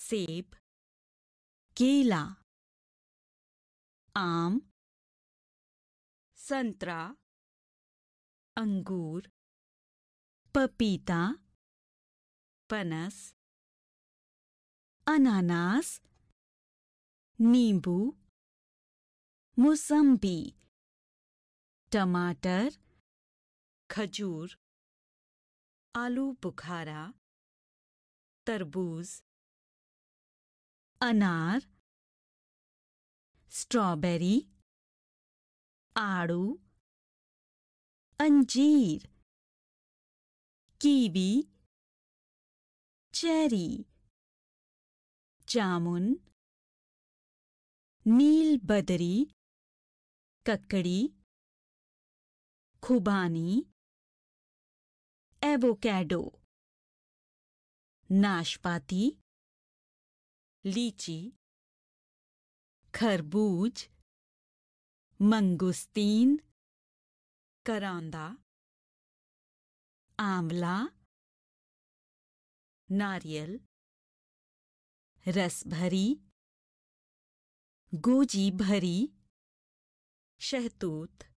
सेब केला आम संतरा अंगूर पपीता पनस अनानास नींबू मौसम्बी टमाटर खजूर आलू बुखारा तरबूज अनार स्ट्रॉबेरी आड़ू अंजीर कीवी चेरी जामुन नील बदरी ककड़ी खुबानी एवोकैडो नाशपाती लीची खरबूज मंगुस्तीन करांदा आंवला नारियल रसभरी गोजी भरी शहतूत